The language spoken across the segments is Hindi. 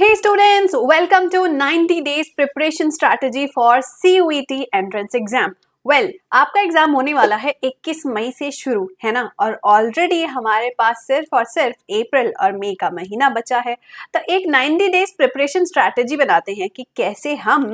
Hey students, welcome to 90 days preparation strategy for CUET entrance exam. Well well, आपका एग्जाम होने वाला है 21 मई से शुरू है ना और ऑलरेडी हमारे पास सिर्फ और सिर्फ अप्रैल और मई का महीना बचा है तो एक 90 डेज प्रिपरेशन स्ट्रेटजी बनाते हैं कि कैसे हम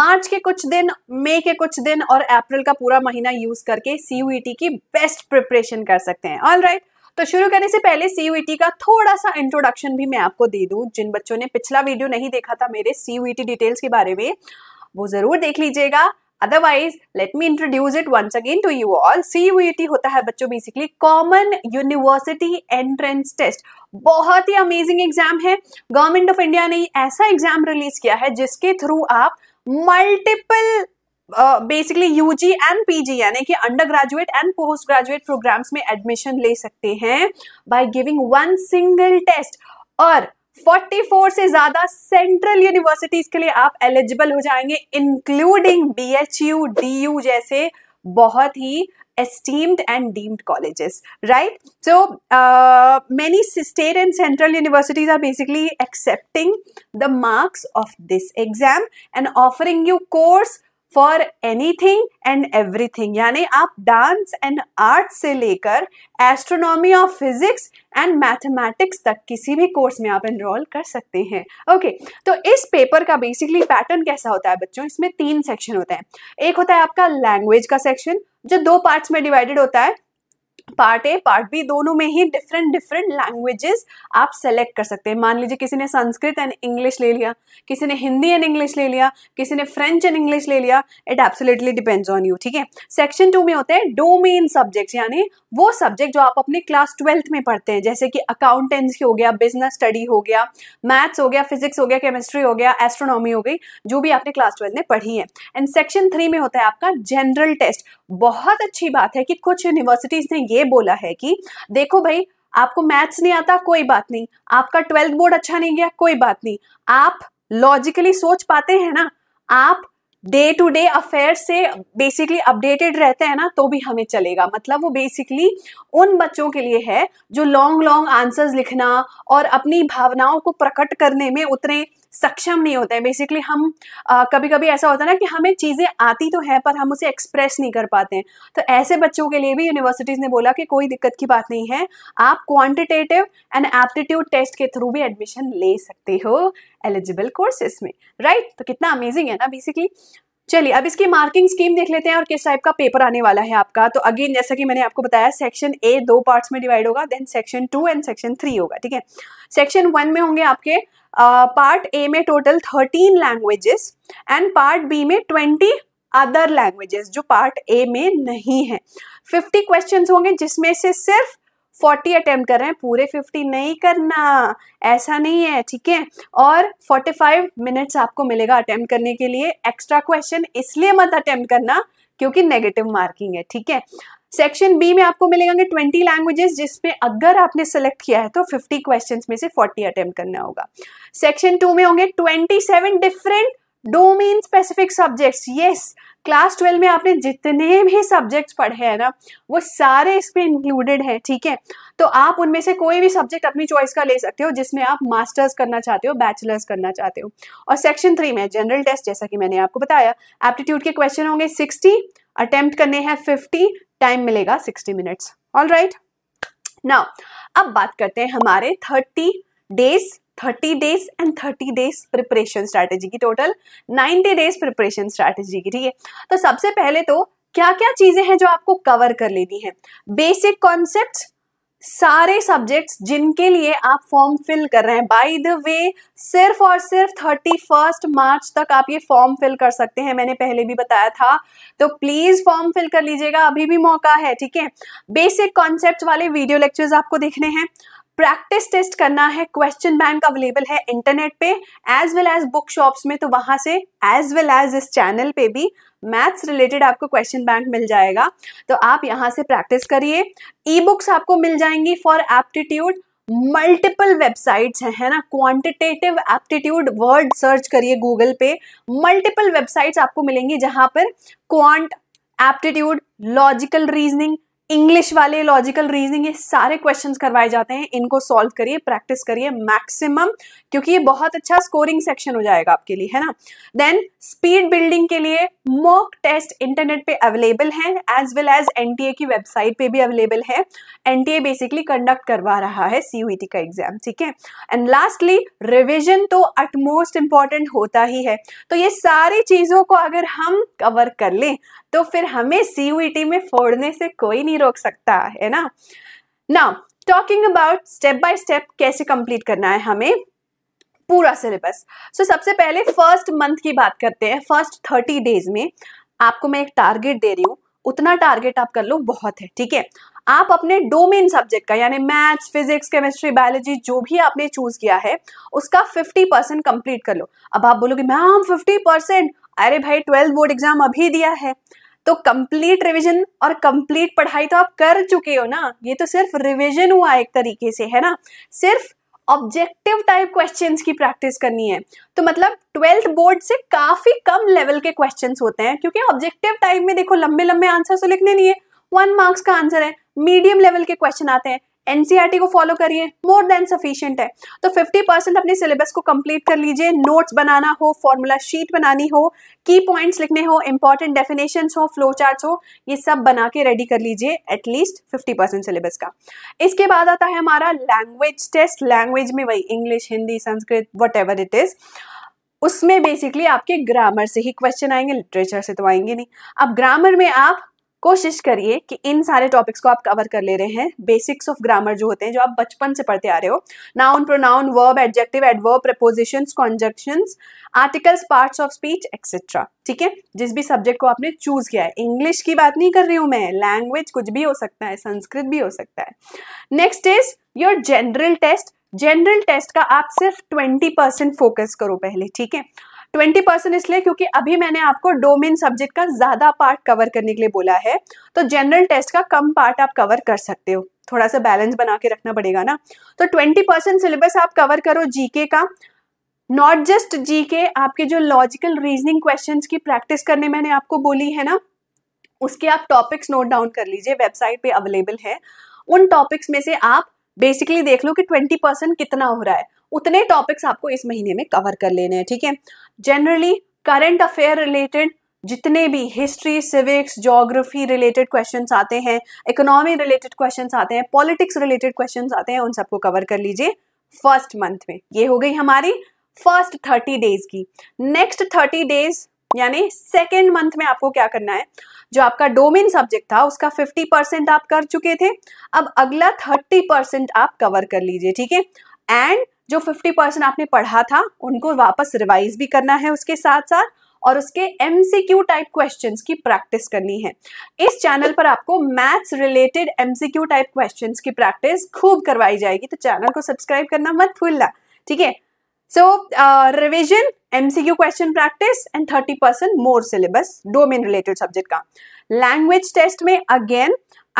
मार्च के कुछ दिन मई के कुछ दिन और अप्रैल का पूरा महीना यूज करके सी e की बेस्ट प्रिपरेशन कर सकते हैं ऑल राइट right, तो शुरू करने से पहले सी e का थोड़ा सा इंट्रोडक्शन भी मैं आपको दे दूं जिन बच्चों ने पिछला वीडियो नहीं देखा था मेरे सी डिटेल्स e के बारे में वो ज़रूर देख लीजिएगा otherwise let me introduce it once again to you all C होता है बच्चों basically common university entrance test बहुत ही अमेजिंग एग्जाम है गवर्नमेंट ऑफ इंडिया ने ऐसा एग्जाम रिलीज किया है जिसके थ्रू आप multiple basically U G and P G यानी कि undergraduate and postgraduate program में एडमिशन ले सकते हैं by giving one single test और 44 से ज्यादा सेंट्रल यूनिवर्सिटीज के लिए आप एलिजिबल हो जाएंगे including B H U D U जैसे बहुत ही esteemed and deemed colleges right so many state and central universities are basically accepting the marks of this exam and offering you course for anything and everything यानी आप डांस एंड आर्ट से लेकर एस्ट्रोनॉमी और फिजिक्स एंड मैथमेटिक्स तक किसी भी कोर्स में आप एनरोल कर सकते हैं ओके okay, तो इस पेपर का बेसिकली पैटर्न कैसा होता है बच्चों इसमें तीन सेक्शन होता है एक होता है आपका लैंग्वेज का सेक्शन जो दो पार्ट्स में डिवाइडेड होता है पार्ट ए पार्ट बी दोनों में ही डिफरेंट डिफरेंट लैंग्वेजेस आप सेलेक्ट कर सकते हैं मान लीजिए किसी ने संस्कृत एंड इंग्लिश ले लिया किसी ने हिंदी एंड इंग्लिश ले लिया किसी ने फ्रेंच एंड इंग्लिश ले लिया it absolutely depends on you ठीक है सेक्शन टू में होते हैं डोमेन सब्जेक्ट यानी वो सब्जेक्ट जो आप अपने क्लास ट्वेल्थ में पढ़ते हैं जैसे कि अकाउंटेंसी हो गया बिजनेस स्टडी हो गया मैथ्स हो गया फिजिक्स हो गया केमिस्ट्री हो गया एस्ट्रोनॉमी हो गई जो भी आपने क्लास ट्वेल्थ में पढ़ी है एंड सेक्शन थ्री में होता है आपका जनरल टेस्ट बहुत अच्छी बात है कि कुछ यूनिवर्सिटीज़ ने ये ये बोला है कि देखो भाई आपको मैथ्स नहीं आता कोई बात नहीं आपका ट्वेल्थ बोर्ड अच्छा नहीं गया कोई बात नहीं आप लॉजिकली सोच पाते हैं ना आप डे टू डे अफेयर से बेसिकली अपडेटेड रहते हैं ना तो भी हमें चलेगा मतलब वो बेसिकली उन बच्चों के लिए है जो लॉन्ग लॉन्ग आंसर्स लिखना और अपनी भावनाओं को प्रकट करने में उतने सक्षम नहीं होते हैं बेसिकली हम आ, कभी कभी ऐसा होता है ना कि हमें चीज़ें आती तो हैं पर हम उसे एक्सप्रेस नहीं कर पाते हैं तो ऐसे बच्चों के लिए भी यूनिवर्सिटीज़ ने बोला कि कोई दिक्कत की बात नहीं है आप क्वान्टिटेटिव एंड एप्टीट्यूड टेस्ट के थ्रू भी एडमिशन ले सकते हो एलिजिबल कोर्सेज में राइट तो कितना अमेजिंग है ना बेसिकली चलिए अब इसकी मार्किंग स्कीम देख लेते हैं और किस टाइप का पेपर आने वाला है आपका तो अगेन जैसा कि मैंने आपको बताया सेक्शन ए दो पार्ट्स में डिवाइड होगा then section two and section three होगा ठीक है सेक्शन वन में होंगे आपके पार्ट ए में total thirteen languages and part B में ट्वेंटी अदर लैंग्वेजेस जो पार्ट ए में नहीं है फिफ्टी क्वेश्चन होंगे जिसमें से सिर्फ फोर्टी अटेम्प्ट कर रहे हैं पूरे फिफ्टी नहीं करना ऐसा नहीं है ठीक है और फोर्टी फाइव मिनट्स आपको मिलेगा अटेम्प्ट करने के लिए एक्स्ट्रा क्वेश्चन इसलिए मत अटेम्प्ट करना क्योंकि नेगेटिव मार्किंग है ठीक है सेक्शन बी में आपको मिलेगा ट्वेंटी लैंग्वेजेस जिसमें अगर आपने सेलेक्ट किया है तो फिफ्टी क्वेश्चन में से फोर्टी अटेम्प्ट करना होगा सेक्शन टू में होंगे twenty seven different domain specific subjects yes class twelve में आपने जितने भी सब्जेक्ट्स पढ़े हैं ना वो सारे इसमें इंक्लूडेड हैं ठीक है तो आप उनमें से कोई भी सब्जेक्ट अपनी चॉइस का ले सकते हो जिसमें आप मास्टर्स करना चाहते हो बैचलर्स करना चाहते हो और सेक्शन थ्री में जनरल टेस्ट जैसा कि मैंने आपको बताया एप्टीट्यूड के क्वेश्चन होंगे सिक्सटी अटेम्प्ट करने हैं फिफ्टी टाइम मिलेगा 60 मिनट्स ऑल राइट नाउ अब बात करते हैं हमारे 30 days 30 days and 30 days preparation strategy की टोटल 90 डेज प्रिपरेशन स्ट्रैटेजी की ठीक है तो सबसे पहले तो क्या क्या चीजें हैं जो आपको कवर कर लेती है बेसिक कॉन्सेप्ट सारे सब्जेक्ट्स जिनके लिए आप फॉर्म फिल कर रहे हैं बाय द वे सिर्फ और सिर्फ थर्टी फर्स्ट मार्च तक आप ये फॉर्म फिल कर सकते हैं मैंने पहले भी बताया था तो प्लीज़ फॉर्म फिल कर लीजिएगा अभी भी मौका है ठीक है बेसिक कॉन्सेप्ट वाले वीडियो लेक्चर्स आपको देखने हैं प्रैक्टिस टेस्ट करना है क्वेश्चन बैंक अवेलेबल है इंटरनेट पे as well as book shops में तो वहां से एज वेल एज इस चैनल पे भी मैथ्स रिलेटेड आपको क्वेश्चन बैंक मिल जाएगा तो आप यहाँ से प्रैक्टिस करिए ई बुक्स आपको मिल जाएंगी फॉर एप्टीट्यूड मल्टीपल वेबसाइट्स हैं है ना क्वांटिटेटिव एप्टीट्यूड वर्ड सर्च करिए गूगल पे मल्टीपल वेबसाइट्स आपको मिलेंगी जहां पर quant aptitude logical reasoning English वाले लॉजिकल रीजनिंग ये सारे क्वेश्चन करवाए जाते हैं इनको सॉल्व करिए प्रैक्टिस करिए मैक्सिमम क्योंकि ये बहुत अच्छा स्कोरिंग सेक्शन हो जाएगा आपके लिए है ना देन स्पीड बिल्डिंग के लिए मॉक टेस्ट इंटरनेट पे अवेलेबल हैं एज वेल एज एनटीए की वेबसाइट पे भी अवेलेबल है एनटीए बेसिकली कंडक्ट करवा रहा है सीयूईटी e का एग्जाम ठीक है एंड लास्टली रिविजन तो अटमोस्ट इंपॉर्टेंट होता ही है तो ये सारी चीज़ों को अगर हम कवर कर लें तो फिर हमें सी e में फोड़ने से कोई नहीं रोक सकता है ना ना talking about step by step कैसे कंप्लीट करना है हमें पूरा सिलेबस सो so, सबसे पहले फर्स्ट मंथ की बात करते हैं फर्स्ट थर्टी डेज में आपको मैं एक टारगेट दे रही हूँ उतना टारगेट आप कर लो बहुत है ठीक है आप अपने डोमेन सब्जेक्ट का यानी मैथ्स फिजिक्स केमिस्ट्री बायोलॉजी जो भी आपने चूज किया है उसका 50 परसेंट कंप्लीट कर लो अब आप बोलोगे मैम 50 परसेंट अरे भाई ट्वेल्थ बोर्ड एग्जाम अभी दिया है तो कंप्लीट रिवीजन और कंप्लीट पढ़ाई तो आप कर चुके हो ना ये तो सिर्फ रिवीजन हुआ एक तरीके से है ना सिर्फ ऑब्जेक्टिव टाइप क्वेश्चंस की प्रैक्टिस करनी है तो मतलब ट्वेल्थ बोर्ड से काफ़ी कम लेवल के क्वेश्चंस होते हैं क्योंकि ऑब्जेक्टिव टाइप में देखो लंबे लंबे आंसर तो लिखने नहीं है वन मार्क्स का आंसर है मीडियम लेवल के क्वेश्चन आते हैं एनसीईआरटी e को फॉलो करिए मोर देन सफिशियंट है तो 50 परसेंट अपने सिलेबस को कंप्लीट कर लीजिए नोट्स बनाना हो फॉर्मूला शीट बनानी हो की पॉइंट्स लिखने हो इंपॉर्टेंट डेफिनेशन हो फ्लो चार्ट हो ये सब बना के रेडी कर लीजिए एटलीस्ट फिफ्टी परसेंट सिलेबस का इसके बाद आता है हमारा लैंग्वेज टेस्ट लैंग्वेज में वही English Hindi Sanskrit whatever it is उसमें बेसिकली आपके ग्रामर से ही क्वेश्चन आएंगे लिटरेचर से तो आएंगे नहीं अब ग्रामर में आप कोशिश करिए कि इन सारे टॉपिक्स को आप कवर कर ले रहे हैं बेसिक्स ऑफ ग्रामर जो होते हैं जो आप बचपन से पढ़ते आ रहे हो noun pronoun verb adjective adverb preposition conjunction articles parts of speech etcetera ठीक है जिस भी सब्जेक्ट को आपने चूज किया है इंग्लिश की बात नहीं कर रही हूँ मैं लैंग्वेज कुछ भी हो सकता है संस्कृत भी हो सकता है next is your general test general test का आप सिर्फ ट्वेंटी परसेंट फोकस करो पहले ठीक है ट्वेंटी परसेंट इसलिए क्योंकि अभी मैंने आपको डोमेन सब्जेक्ट का ज़्यादा पार्ट कवर करने के लिए बोला है तो जनरल टेस्ट का कम पार्ट आप कवर कर सकते हो थोड़ा सा बैलेंस बना के रखना पड़ेगा ना तो ट्वेंटी परसेंट सिलेबस आप कवर करो जीके का नॉट जस्ट जीके आपके जो लॉजिकल रीजनिंग क्वेश्चन की प्रैक्टिस करने मैंने आपको बोली है ना उसके आप टॉपिक्स नोट डाउन कर लीजिए वेबसाइट पे अवेलेबल है उन टॉपिक्स में से आप बेसिकली देख लो कि ट्वेंटी परसेंट कितना हो रहा है उतने टॉपिक्स आपको इस महीने में कवर कर लेने हैं ठीक है जनरली करंट अफेयर रिलेटेड जितने भी history civics geography related questions आते हैं इकोनॉमी रिलेटेड क्वेश्चंस आते हैं पॉलिटिक्स रिलेटेड क्वेश्चंस आते हैं उन सबको कवर कर लीजिए फर्स्ट मंथ में ये हो गई हमारी फर्स्ट थर्टी डेज की नेक्स्ट थर्टी डेज यानी सेकेंड मंथ में आपको क्या करना है जो आपका डोमेन सब्जेक्ट था उसका फिफ्टी परसेंट आप कर चुके थे अब अगला थर्टी परसेंट आप कवर कर लीजिए ठीक है एंड जो 50 परसेंट आपने पढ़ा था उनको वापस रिवाइज भी करना है उसके साथ साथ और उसके M C Q type question की प्रैक्टिस करनी है इस चैनल पर आपको maths related M C Q type question की प्रैक्टिस खूब करवाई जाएगी तो चैनल को सब्सक्राइब करना मत भूलना ठीक है so revision MCQ question practice and thirty percent more syllabus domain related subject का लैंग्वेज टेस्ट में अगेन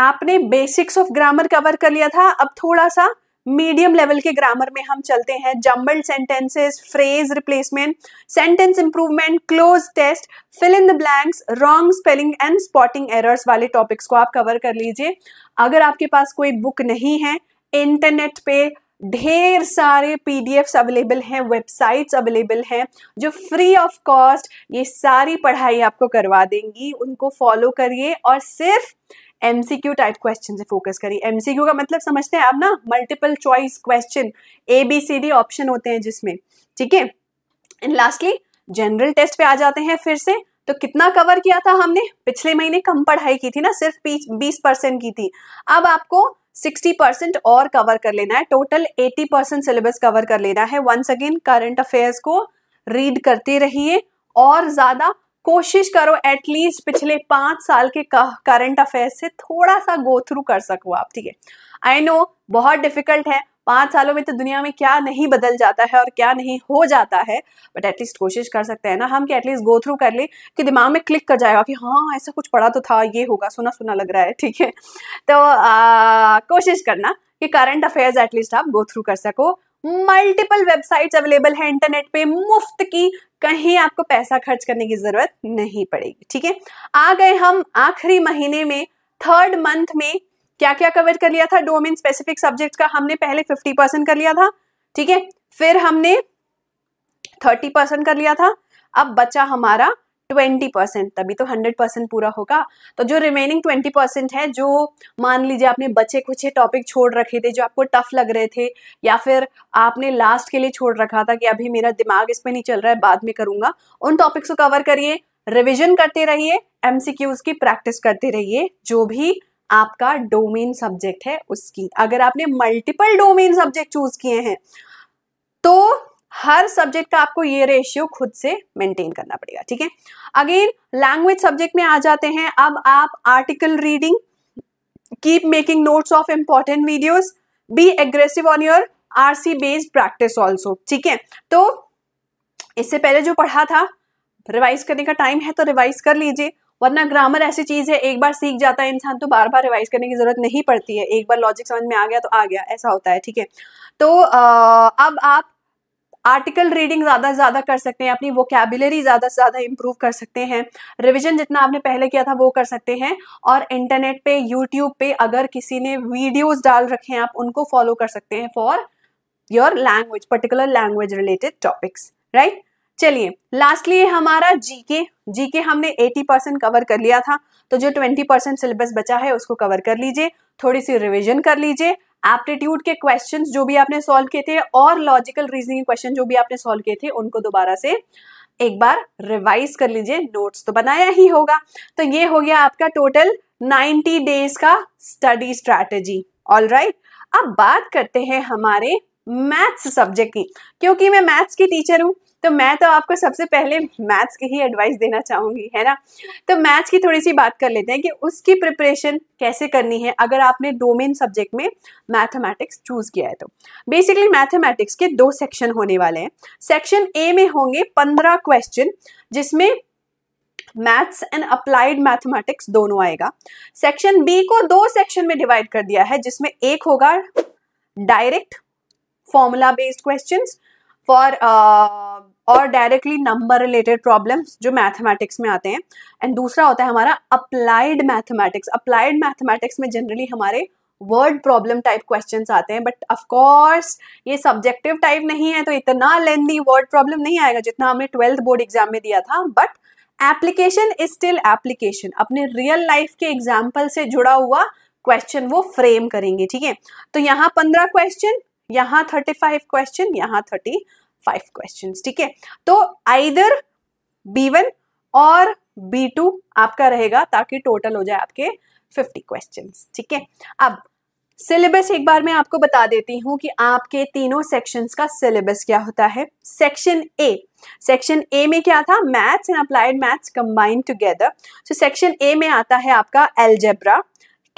आपने बेसिक्स ऑफ ग्रामर कवर कर लिया था अब थोड़ा सा मीडियम लेवल के ग्रामर में हम चलते हैं jumbled sentences phrase replacement sentence improvement cloze test fill in the blanks wrong spelling and spotting errors वाले टॉपिक्स को आप कवर कर लीजिए अगर आपके पास कोई बुक नहीं है इंटरनेट पे ढेर सारे पीडीएफ्स अवेलेबल हैं वेबसाइट्स अवेलेबल हैं जो फ्री ऑफ कॉस्ट ये सारी पढ़ाई आपको करवा देंगी उनको फॉलो करिए और सिर्फ एमसीक्यू टाइप क्वेश्चन से फोकस करी एमसीक्यू का मतलब समझते हैं आप ना multiple choice question A B C D option होते हैं जिसमें ठीक है एंड लास्टली जनरल टेस्ट पे आ जाते हैं फिर से तो कितना कवर किया था हमने पिछले महीने कम पढ़ाई की थी ना सिर्फ बीस परसेंट की थी अब आपको सिक्सटी परसेंट और कवर कर लेना है total eighty percent syllabus cover कर लेना है वंस अगेन करंट अफेयर्स को रीड करते रहिए और ज़्यादा कोशिश करो एटलीस्ट पिछले पाँच साल के करंट अफेयर से थोड़ा सा गो थ्रू कर सको आप ठीक है आई नो बहुत डिफिकल्ट है पाँच सालों में तो दुनिया में क्या नहीं बदल जाता है और क्या नहीं हो जाता है बट एटलीस्ट कोशिश कर सकते हैं ना हम कि एटलीस्ट गो थ्रू कर ले कि दिमाग में क्लिक कर जाएगा कि हाँ ऐसा कुछ पढ़ा तो था ये होगा सुना सुना लग रहा है ठीक है तो आ, कोशिश करना कि करंट अफेयर्स एटलीस्ट आप गो थ्रू कर सको मल्टीपल वेबसाइट्स अवेलेबल है इंटरनेट पे मुफ्त की कहीं आपको पैसा खर्च करने की ज़रूरत नहीं पड़ेगी ठीक है आ गए हम आखिरी महीने में थर्ड मंथ में क्या क्या कवर कर लिया था डोमेन स्पेसिफिक सब्जेक्ट का हमने पहले फिफ्टी परसेंट कर लिया था ठीक है फिर हमने थर्टी परसेंट कर लिया था अब बचा हमारा ट्वेंटी परसेंट तभी तो हंड्रेड परसेंट पूरा होगा तो जो रिमेनिंग ट्वेंटी परसेंट है जो मान लीजिए आपने बचे कुछ टॉपिक छोड़ रखे थे जो आपको टफ लग रहे थे या फिर आपने लास्ट के लिए छोड़ रखा था कि अभी मेरा दिमाग इस पर नहीं चल रहा है बाद में करूंगा उन टॉपिक्स को कवर करिए रिविजन करते रहिए एमसीक्यूज की प्रैक्टिस करते रहिए जो भी आपका डोमेन सब्जेक्ट है उसकी अगर आपने मल्टीपल डोमेन सब्जेक्ट चूज किए हैं तो हर सब्जेक्ट का आपको ये रेशियो खुद से मेंटेन करना पड़ेगा ठीक है अगेन लैंग्वेज सब्जेक्ट में आ जाते हैं अब आप article reading keep making notes of important videos be aggressive on your RC based practice also ठीक है तो इससे पहले जो पढ़ा था रिवाइज करने का टाइम है तो रिवाइज कर लीजिए वरना ग्रामर ऐसी चीज़ है एक बार सीख जाता है इंसान तो बार बार रिवाइज करने की ज़रूरत नहीं पड़ती है एक बार लॉजिक समझ में आ गया तो आ गया ऐसा होता है ठीक है तो अब आप आर्टिकल रीडिंग ज़्यादा से ज़्यादा कर सकते हैं अपनी वोकेबुलरी ज़्यादा से ज़्यादा इम्प्रूव कर सकते हैं रिविजन जितना आपने पहले किया था वो कर सकते हैं और इंटरनेट पे यूट्यूब पे अगर किसी ने वीडियोज़ डाल रखे हैं आप उनको फॉलो कर सकते हैं for your language particular language related topics right चलिए लास्टली हमारा जीके जीके हमने 80 परसेंट कवर कर लिया था तो जो 20 परसेंट सिलेबस बचा है उसको कवर कर लीजिए थोड़ी सी रिवीजन कर लीजिए एप्टीट्यूड के क्वेश्चन जो भी आपने सॉल्व किए थे और लॉजिकल रीजनिंग क्वेश्चन जो भी आपने सॉल्व किए थे उनको दोबारा से एक बार रिवाइज कर लीजिए नोट्स तो बनाया ही होगा तो ये हो गया आपका टोटल 90 डेज का स्टडी स्ट्रैटेजी ऑल राइट अब बात करते हैं हमारे मैथ्स सब्जेक्ट की क्योंकि मैं मैथ्स की टीचर हूं तो मैं तो आपको सबसे पहले मैथ्स की ही एडवाइस देना चाहूंगी है ना तो मैथ्स की थोड़ी सी बात कर लेते हैं कि उसकी प्रिपरेशन कैसे करनी है अगर आपने मेन सब्जेक्ट में मैथमेटिक्स चूज़ किया है तो बेसिकली मैथमेटिक्स के दो सेक्शन होने वाले हैं सेक्शन ए में होंगे पंद्रह क्वेश्चन जिसमें मैथ्स एंड अप्लाइड मैथमेटिक्स दोनों आएगा सेक्शन बी को दो सेक्शन में डिवाइड कर दिया है जिसमें एक होगा direct formula based questions for और डायरेक्टली नंबर रिलेटेड प्रॉब्लम्स जो मैथमेटिक्स में आते हैं एंड दूसरा होता है हमारा अप्लाइड मैथमेटिक्स अप्लाइड मैथमेटिक्स में जनरली हमारे वर्ड प्रॉब्लम टाइप क्वेश्चन आते हैं बट ऑफकोर्स ये सब्जेक्टिव टाइप नहीं है तो इतना लेंदी वर्ड प्रॉब्लम नहीं आएगा जितना हमने ट्वेल्थ बोर्ड एग्जाम में दिया था but application is still application अपने रियल लाइफ के एग्जाम्पल से जुड़ा हुआ क्वेश्चन वो फ्रेम करेंगे ठीक है तो यहाँ पंद्रह क्वेश्चन यहाँ थर्टी फाइव क्वेश्चन यहाँ थर्टी फाइव क्वेश्चन ठीक है तो आइदर बी वन और बी टू आपका रहेगा ताकि टोटल हो जाए आपके फिफ्टी क्वेश्चन ठीक है अब सिलेबस एक बार मैं आपको बता देती हूँ कि आपके तीनों सेक्शंस का सिलेबस क्या होता है सेक्शन ए सेक्शन ए में क्या था maths and applied maths combined together so section A में आता है आपका algebra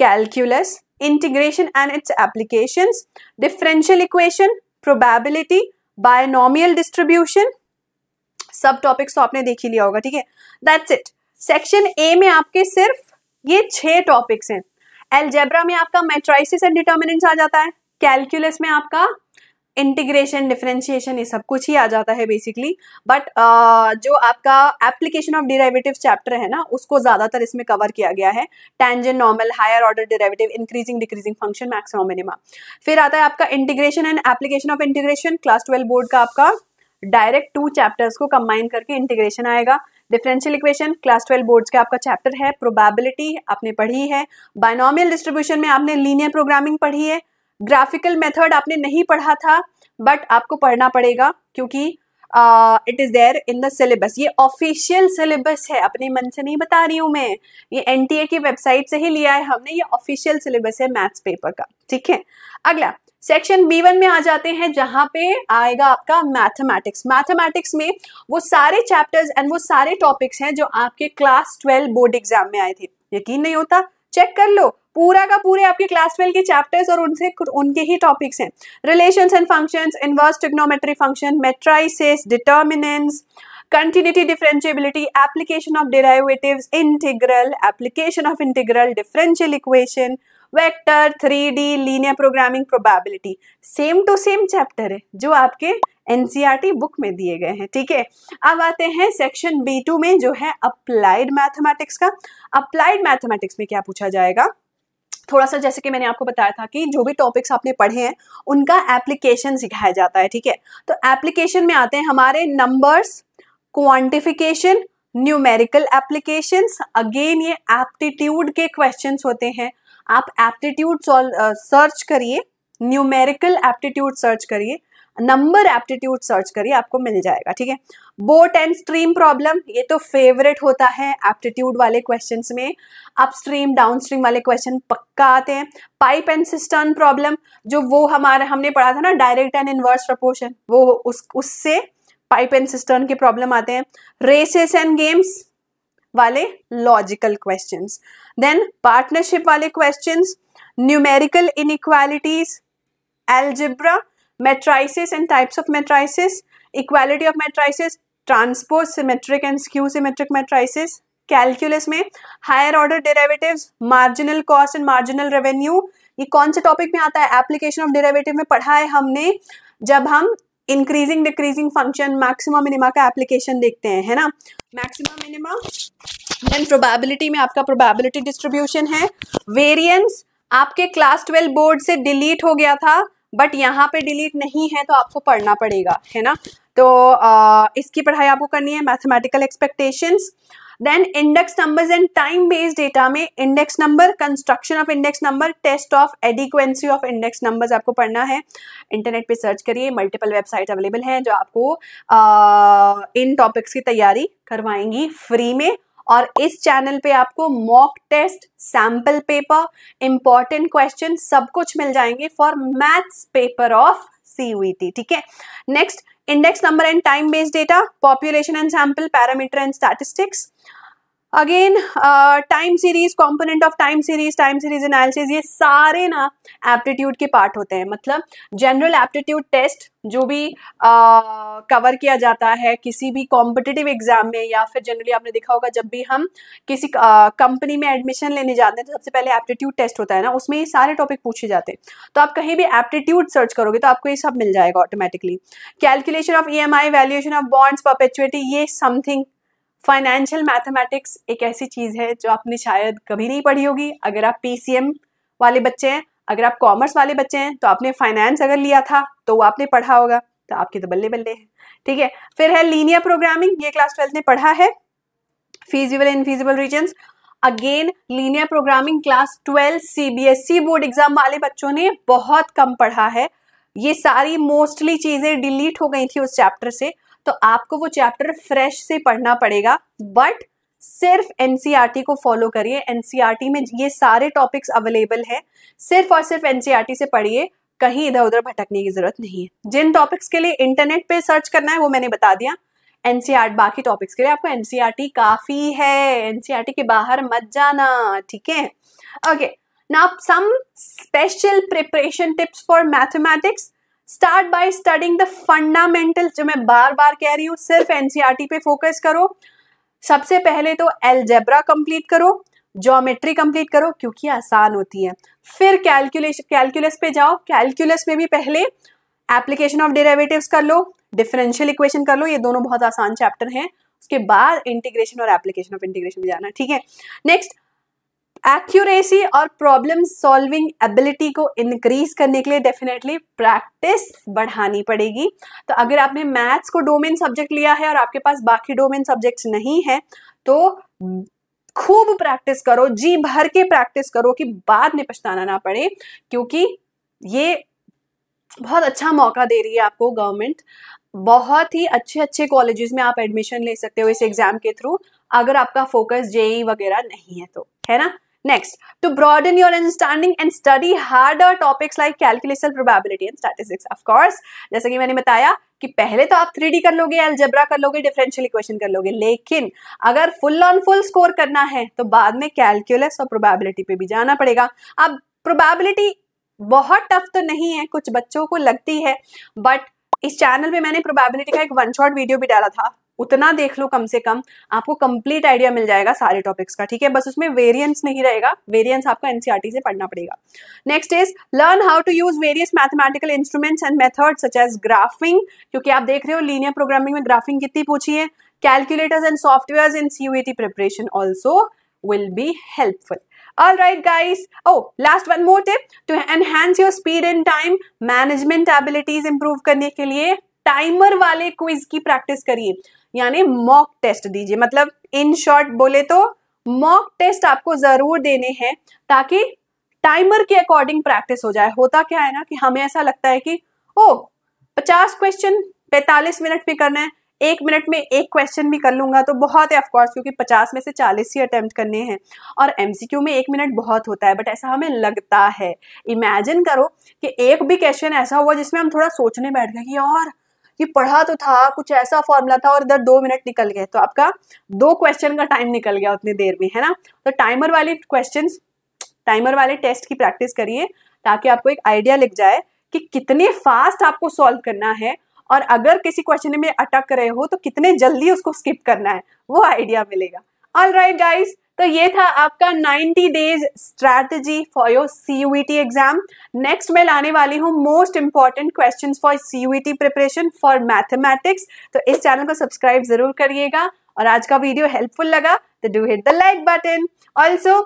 calculus integration and its applications differential equation probability binomial distribution सब टॉपिक्स तो आपने देख ही लिया होगा ठीक है दैट्स इट सेक्शन ए में आपके सिर्फ ये छह टॉपिक्स हैं एल्जेब्रा में आपका मेट्राइसिस एंड डिटर्मिनेंट्स आ जाता है कैलकुलस में आपका इंटीग्रेशन डिफ्रेंशिएशन ये सब कुछ ही आ जाता है बेसिकली बट uh, जो आपका एप्लीकेशन ऑफ डिराइवेटिव चैप्टर है ना उसको ज़्यादातर इसमें कवर किया गया है tangent normal higher order derivative increasing decreasing function maximum minima फिर आता है आपका integration and application of integration class twelve board का आपका डायरेक्ट टू चैप्टर्स को कंबाइन करके इंटीग्रेशन आएगा differential equation class twelve boards का आपका चैप्टर है प्रोबेबिलिटी आपने पढ़ी है बाइनॉमियल डिस्ट्रीब्यूशन में आपने लीनियर प्रोग्रामिंग पढ़ी है ग्राफिकल मेथड आपने नहीं पढ़ा था बट आपको पढ़ना पड़ेगा क्योंकि it is there in the syllabus ये ऑफिशियल सिलेबस है अपने मन से नहीं बता रही हूँ मैं ये एन की वेबसाइट से ही लिया है हमने ये ऑफिशियल सिलेबस है मैथ्स पेपर का ठीक है अगला सेक्शन बी वन में आ जाते हैं जहाँ पे आएगा आपका मैथमेटिक्स मैथमेटिक्स में वो सारे चैप्टर्स एंड वो सारे टॉपिक्स हैं जो आपके क्लास ट्वेल्व बोर्ड एग्जाम में आए थे यकीन नहीं होता चेक कर लो पूरा का पूरे आपके क्लास ट्वेल्व के चैप्टर्स और उनसे उनके ही टॉपिक्स हैं relations and functions inverse trigonometry function matrices determinants continuity differentiability application of derivatives integral application of integral differential equation vector three D linear programming probability same to same chapter है जो आपके एनसीईआरटी e बुक में दिए गए हैं ठीक है अब आते हैं सेक्शन बी टू में जो है अप्लाइड मैथमेटिक्स का अप्लाइड मैथमेटिक्स में क्या पूछा जाएगा थोड़ा सा जैसे कि मैंने आपको बताया था कि जो भी टॉपिक्स आपने पढ़े हैं उनका एप्लीकेशन सिखाया जाता है ठीक है तो एप्लीकेशन में आते हैं हमारे numbers quantification numerical applications again ये एप्टीट्यूड के क्वेश्चंस होते हैं आप एप्टीट्यूड सर्च uh, करिए न्यूमेरिकल एप्टीट्यूड सर्च करिए नंबर एप्टीट्यूड सर्च करिए आपको मिल जाएगा ठीक है बोट एंड स्ट्रीम प्रॉब्लम ये तो फेवरेट होता है एप्टीट्यूड वाले क्वेश्चन में अप स्ट्रीम डाउन स्ट्रीम वाले क्वेश्चन पक्का आते हैं पाइप एंड सिस्टर्न प्रॉब्लम जो वो हमारा हमने पढ़ा था ना डायरेक्ट एंड इनवर्स प्रपोर्शन वो उस उससे पाइप एंड सिस्टर्न के प्रॉब्लम आते हैं रेसेस एंड गेम्स वाले लॉजिकल क्वेश्चंस देन पार्टनरशिप वाले questions numerical inequalities algebra matrices and types of matrices equality of matrices transpose symmetric and skew symmetric matrices calculus में higher order derivatives marginal cost and marginal revenue ये कौन से टॉपिक में आता है एप्लीकेशन ऑफ डेरिवेटिव में पढ़ा है हमने जब हम increasing decreasing function maximum minima का एप्लीकेशन देखते हैं है ना मैक्सिमम मिनिमा देन प्रोबेबिलिटी में आपका प्रोबेबिलिटी डिस्ट्रीब्यूशन है वेरिएंस आपके क्लास ट्वेल्व बोर्ड से डिलीट हो गया था बट यहाँ पे डिलीट नहीं है तो आपको पढ़ना पड़ेगा है ना तो आ, इसकी पढ़ाई आपको करनी है mathematical expectations then index numbers and time based data में index number construction of index number test of adequacy of index numbers आपको पढ़ना है इंटरनेट पे सर्च करिए मल्टीपल वेबसाइट अवेलेबल हैं जो आपको आ, इन टॉपिक्स की तैयारी करवाएंगी फ्री में और इस चैनल पे आपको mock test sample paper important question सब कुछ मिल जाएंगे for maths paper of CUET ठीक है next index number and time based data, population and sample, parameter and statistics, again time series component of time series time series analysis ये सारे ना एप्टीट्यूड के पार्ट होते हैं मतलब जनरल एप्टीट्यूड टेस्ट जो भी कवर uh, किया जाता है किसी भी कॉम्पिटिटिव एग्जाम में या फिर जनरली आपने देखा होगा जब भी हम किसी कंपनी uh, में एडमिशन लेने जाते हैं तो सबसे पहले एप्टीट्यूड टेस्ट होता है ना उसमें ये सारे टॉपिक पूछे जाते हैं तो आप कहीं भी एप्टीट्यूड सर्च करोगे तो आपको ये सब मिल जाएगा automatically calculation of E M I valuation of bonds perpetuity ये समथिंग फाइनेंशियल मैथमेटिक्स एक ऐसी चीज़ है जो आपने शायद कभी नहीं पढ़ी होगी अगर आप पीसीएम वाले बच्चे हैं अगर आप कॉमर्स वाले बच्चे हैं तो आपने फाइनेंस अगर लिया था तो वो आपने पढ़ा होगा तो आपके तो बल्ले बल्ले हैं ठीक है फिर है लीनियर प्रोग्रामिंग ये क्लास ट्वेल्थ ने पढ़ा है feasible and infeasible region again linear programming class twelve CBSE board exam वाले बच्चों ने बहुत कम पढ़ा है ये सारी मोस्टली चीज़ें डिलीट हो गई थी उस चैप्टर से तो आपको वो चैप्टर फ्रेश से पढ़ना पड़ेगा बट सिर्फ एनसीईआरटी e को फॉलो करिए एनसीईआरटी e में ये सारे टॉपिक्स अवेलेबल हैं सिर्फ और सिर्फ एनसीईआरटी e से पढ़िए कहीं इधर उधर भटकने की जरूरत नहीं है जिन टॉपिक्स के लिए इंटरनेट पे सर्च करना है वो मैंने बता दिया एनसीआर बाकी टॉपिक्स के लिए आपको एनसीआरटी काफी है एनसीआरटी के बाहर मत जाना ठीक है okay now some special preparation tips for mathematics start by studying the fundamental जो मैं बार बार कह रही हूँ सिर्फ एनसीईआरटी e पे फोकस करो सबसे पहले तो एलजेब्रा कंप्लीट करो ज्योमेट्री कंप्लीट करो क्योंकि आसान होती है फिर कैलकुलेशन कैलकुलस पे जाओ कैलकुलस में भी पहले एप्लीकेशन ऑफ डेरिवेटिव्स कर लो डिफरेंशियल इक्वेशन कर लो ये दोनों बहुत आसान चैप्टर हैं उसके बाद इंटीग्रेशन और एप्लीकेशन ऑफ इंटीग्रेशन में जाना ठीक है नेक्स्ट एक्यूरेसी और प्रॉब्लम सॉल्विंग एबिलिटी को इंक्रीज करने के लिए डेफिनेटली प्रैक्टिस बढ़ानी पड़ेगी तो अगर आपने मैथ्स को डोमेन सब्जेक्ट लिया है और आपके पास बाकी डोमेन सब्जेक्ट्स नहीं है तो खूब प्रैक्टिस करो जी भर के प्रैक्टिस करो कि बाद में पछताना ना पड़े क्योंकि ये बहुत अच्छा मौका दे रही है आपको गवर्नमेंट बहुत ही अच्छे अच्छे कॉलेजेस में आप एडमिशन ले सकते हो इस एग्ज़ाम के थ्रू अगर आपका फोकस जेई e वगैरह नहीं है तो है ना Next, to broaden your understanding and study harder topics like calculation, probability and statistics. Of course, जैसे कि मैंने बताया कि पहले तो आप थ्री कर लोगे एल्जेब्रा कर लोगे डिफरेंशियल इक्वेशन कर लोगे लेकिन अगर फुल ऑन फुल स्कोर करना है तो बाद में कैलकुलस और प्रोबेबिलिटी पे भी जाना पड़ेगा अब प्रोबेबिलिटी बहुत टफ तो नहीं है कुछ बच्चों को लगती है बट इस चैनल पे मैंने प्रोबेबिलिटी का एक वन शॉट वीडियो भी डाला था उतना देख लो कम से कम आपको कंप्लीट आइडिया मिल जाएगा सारे टॉपिक्स का ठीक है बस उसमें वेरिएंस नहीं रहेगा वेरिएंस आपको एनसीईआरटी e से पढ़ना पड़ेगा next is learn how to use various mathematical instruments and method such as graphing क्योंकि आप देख रहे हो लीनियर प्रोग्रामिंग में ग्राफिंग कितनी पूछी है calculators and software in C preparation also will be helpful all right guys oh last one more tip to enhance your speed and time management abilities improve करने के लिए timer वाले quiz की practice करिए यानी मॉक टेस्ट दीजिए मतलब इन शॉर्ट बोले तो मॉक टेस्ट आपको जरूर देने हैं ताकि टाइमर के अकॉर्डिंग प्रैक्टिस हो जाए होता क्या है ना कि हमें ऐसा लगता है कि ओ पचास क्वेश्चन पैंतालीस मिनट में करना है एक मिनट में एक क्वेश्चन भी कर लूंगा तो बहुत है ऑफकोर्स क्योंकि पचास में से चालीस ही अटेम्प्ट करने हैं और एमसीक्यू में एक मिनट बहुत होता है बट ऐसा हमें लगता है इमेजिन करो कि एक भी क्वेश्चन ऐसा हुआ जिसमें हम थोड़ा सोचने बैठ गए कि और कि पढ़ा तो था कुछ ऐसा फॉर्मूला था और इधर दो मिनट निकल गए तो आपका दो क्वेश्चन का टाइम निकल गया उतनी देर में है ना तो टाइमर वाले क्वेश्चन टाइमर वाले टेस्ट की प्रैक्टिस करिए ताकि आपको एक आइडिया लिख जाए कि कितने फास्ट आपको सॉल्व करना है और अगर किसी क्वेश्चन में अटक रहे हो तो कितने जल्दी उसको स्किप करना है वो आइडिया मिलेगा ऑल राइट गाइज तो ये था आपका 90 days strategy for your CUET exam next मैं लाने वाली हूँ most important question for CUET preparation for mathematics तो इस चैनल को सब्सक्राइब जरूर करिएगा और आज का वीडियो हेल्पफुल लगा तो do hit the like button also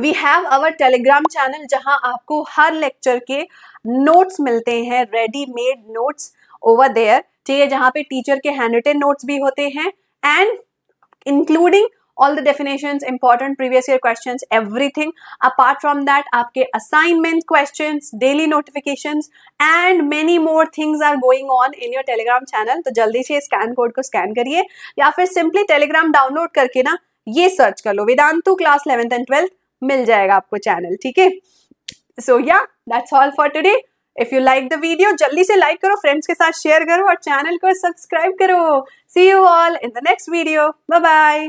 we have our Telegram channel जहां आपको हर लेक्चर के नोट्स मिलते हैं ready made notes over there ठीक है जहां पे टीचर के हैंड रिटेन नोट्स भी होते हैं and including all the definition important previous year question everything apart from that आपके assignment question daily notification and many more things are going on in your Telegram channel तो जल्दी से स्कैन कोड को स्कैन करिए या फिर सिंपली टेलीग्राम डाउनलोड करके ना ये सर्च कर लो Vedantu class eleventh and twelfth मिल जाएगा आपको चैनल ठीक है so yeah that's all for today if you like the video जल्दी से लाइक करो फ्रेंड्स के साथ शेयर करो और चैनल को सब्सक्राइब करो see you all in the next video bye bye